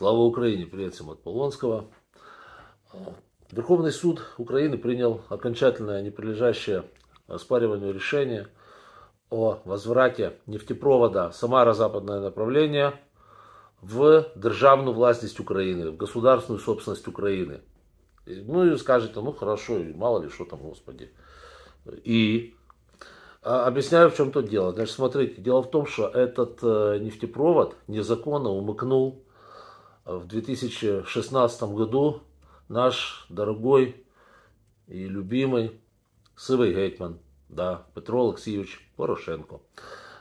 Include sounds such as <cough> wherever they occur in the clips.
Слава Украине! Привет всем от Полонского. Верховный суд Украины принял окончательное неприлежащее оспариванию решение о возврате нефтепровода Самара-Западное направление в державную власть Украины, в государственную собственность Украины. Ну и скажете, ну хорошо, мало ли что там, господи. И а, Объясняю, в чем тут дело. Значит, смотрите, дело в том, что этот э, нефтепровод незаконно умыкнул в 2016 году наш дорогой и любимый сывый гетман, да, Петро Алексеевич Порошенко.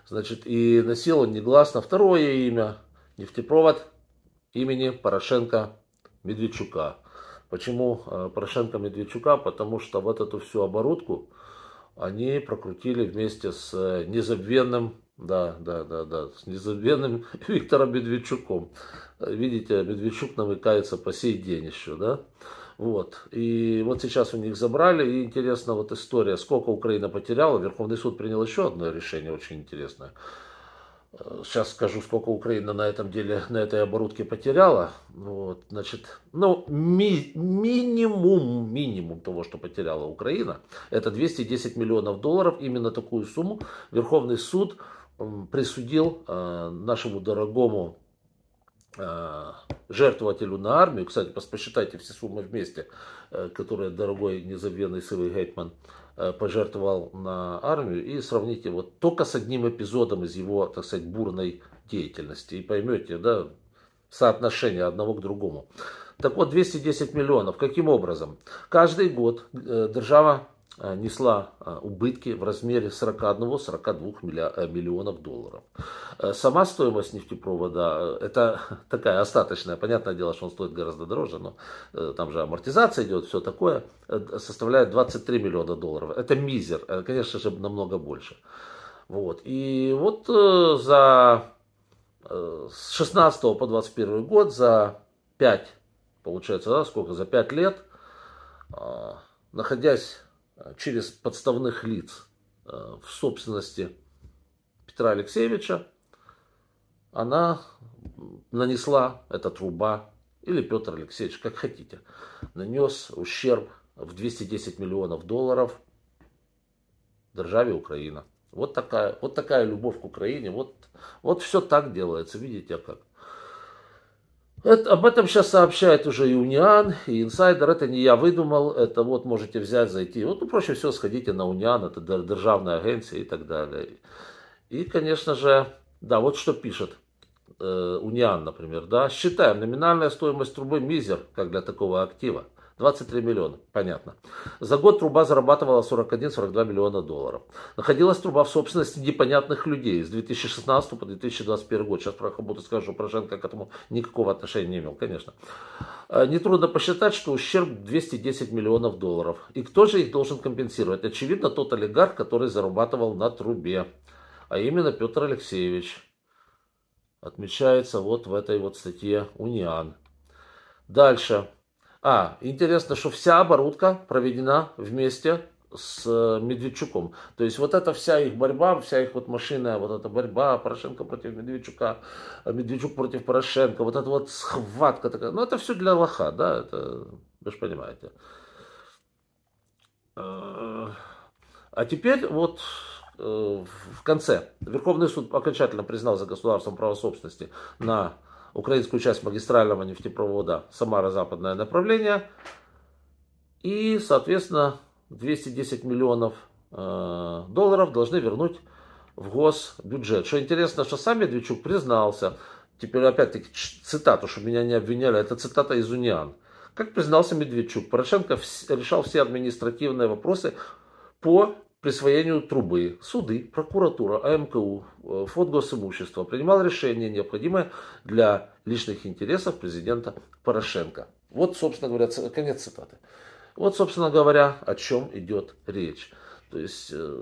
Значит, и носил он негласно второе имя, нефтепровод имени Порошенко Медведчука. Почему э, Порошенко Медведчука? Потому что вот эту всю оборудку они прокрутили вместе с э, незабвенным да, да, да, да. С незабвенным <laughs> Виктором Медведчуком. Видите, Медведчук намыкается по сей день еще, да? Вот. И вот сейчас у них забрали. И интересна вот история, сколько Украина потеряла. Верховный суд принял еще одно решение очень интересное. Сейчас э, скажу, сколько Украина на этом деле, на этой оборудке потеряла. Вот, значит, ну, ми- минимум, минимум того, что потеряла Украина, это 210 миллионов долларов. Именно такую сумму Верховный суд присудил э, нашему дорогому э, жертвователю на армию, кстати, посчитайте все суммы вместе, э, которые дорогой незабвенный Сывый Гейтман пожертвовал на армию, и сравните вот только с одним эпизодом из его, так сказать, бурной деятельности, и поймете, да, соотношение одного к другому. Так вот, 210 миллионов, каким образом? Каждый год держава Э, несла э, убытки в размере 41-42 э, миллионов долларов. Сама стоимость нефтепровода, это <laughs> такая остаточная, понятное дело, что он стоит гораздо дороже, но там же амортизация идет, все такое, составляет 23 миллиона долларов. Это мизер, конечно же, намного больше. Вот. И вот за с 16 по 21 год за 5, получается, да, сколько, за 5 лет, находясь Э, через подставных лиц э, в собственности Петра Алексеевича, она нанесла, эта труба, или Петр Алексеевич, как хотите, нанес ущерб в 210 миллионов долларов державе Украина. Вот такая, вот такая любовь к Украине, вот, вот все так делается, видите а как. Это, об этом сейчас сообщает уже и Униан, и Инсайдер. Это не я выдумал, это вот можете взять, зайти. Вот, ну, проще всего сходите на Униан, это державная агенция и так далее. И, конечно же, да, вот что пишет э, Униан, например, да. Считаем, номинальная стоимость трубы мизер, как для такого актива. 23 миллиона, понятно. За год труба зарабатывала 41-42 миллиона долларов. Находилась труба в собственности непонятных людей с 2016 по 2021 год. Сейчас про Хабуту скажу, что Порошенко к этому никакого отношения не имел, конечно. Э, нетрудно посчитать, что ущерб 210 миллионов долларов. И кто же их должен компенсировать? Очевидно, тот олигарх, который зарабатывал на трубе. А именно Петр Алексеевич. Отмечается вот в этой вот статье «Униан». Дальше. А, интересно, что вся оборудка проведена вместе с э, Медведчуком. То есть вот эта вся их борьба, вся их вот машина, вот эта борьба Порошенко против Медведчука, э, Медведчук против Порошенко, вот эта вот схватка такая. Ну это все для лоха, да, это вы же понимаете. Э, а теперь вот в конце Верховный суд окончательно признал за государством право собственности на украинскую часть магистрального нефтепровода Самара-Западное направление. И, соответственно, 210 миллионов э, долларов должны вернуть в госбюджет. Что интересно, что сам Медведчук признался, теперь опять-таки цитату, чтобы меня не обвиняли, это цитата из Униан. Как признался Медведчук, Порошенко решал все административные вопросы по присвоению трубы суды, прокуратура, АМКУ, э, фонд госимущества принимал решение, необходимое для личных интересов президента Порошенко. Вот, собственно говоря, конец цитаты. Вот, собственно говоря, о чем идет речь. То есть, э,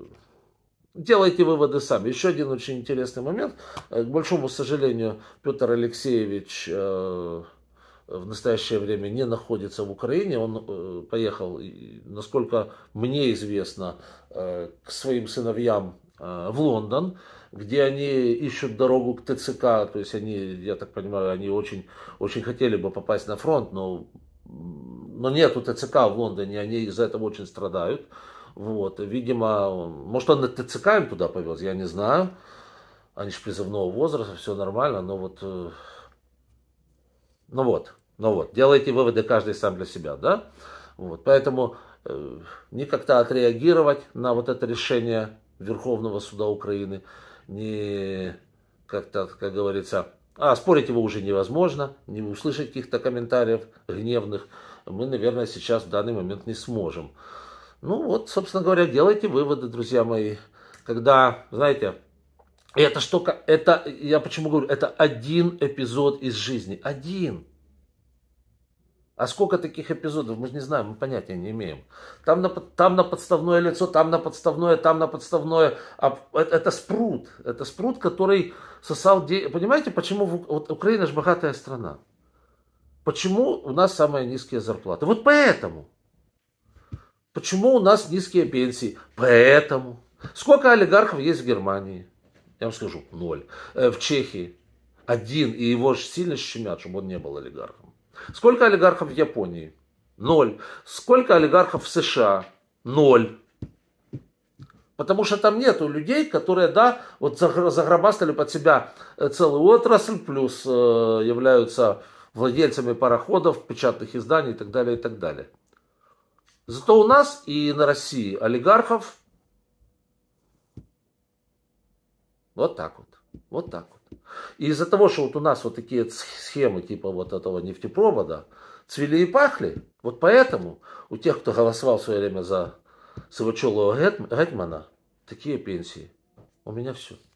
делайте выводы сами. Еще один очень интересный момент. Э, к большому сожалению, Петр Алексеевич в настоящее время не находится в Украине. Он э, поехал, насколько мне известно, э, к своим сыновьям э, в Лондон, где они ищут дорогу к ТЦК. То есть они, я так понимаю, они очень, очень хотели бы попасть на фронт, но, но нету ТЦК в Лондоне, они из-за этого очень страдают. Вот, видимо, может он на ТЦК им туда повез, я не знаю. Они же призывного возраста, все нормально, но вот ну вот, ну вот, делайте выводы каждый сам для себя, да? Вот, поэтому э, не как-то отреагировать на вот это решение Верховного суда Украины, не как-то, как говорится, а спорить его уже невозможно, не услышать каких-то комментариев гневных, мы, наверное, сейчас в данный момент не сможем. Ну вот, собственно говоря, делайте выводы, друзья мои. Когда, знаете, это что, это, я почему говорю, это один эпизод из жизни. Один. А сколько таких эпизодов, мы же не знаем, мы понятия не имеем. Там на, там на подставное лицо, там на подставное, там на подставное. А, это, это спрут. Это спрут, который сосал... Понимаете, почему... Вот Украина же богатая страна. Почему у нас самые низкие зарплаты? Вот поэтому. Почему у нас низкие пенсии? Поэтому. Сколько олигархов есть в Германии? Я вам скажу, ноль. Э, в Чехии один, и его же сильно щемят, чтобы он не был олигархом. Сколько олигархов в Японии? Ноль. Сколько олигархов в США? Ноль. Потому что там нету людей, которые, да, вот загробастали под себя э, целую отрасль, плюс э, являются владельцами пароходов, печатных изданий и так далее, и так далее. Зато у нас и на России олигархов Вот так вот. Вот так вот. И из-за того, что вот у нас вот такие схемы типа вот этого нефтепровода цвели и пахли, вот поэтому у тех, кто голосовал в свое время за Савачелова Гетмана, такие пенсии. У меня все.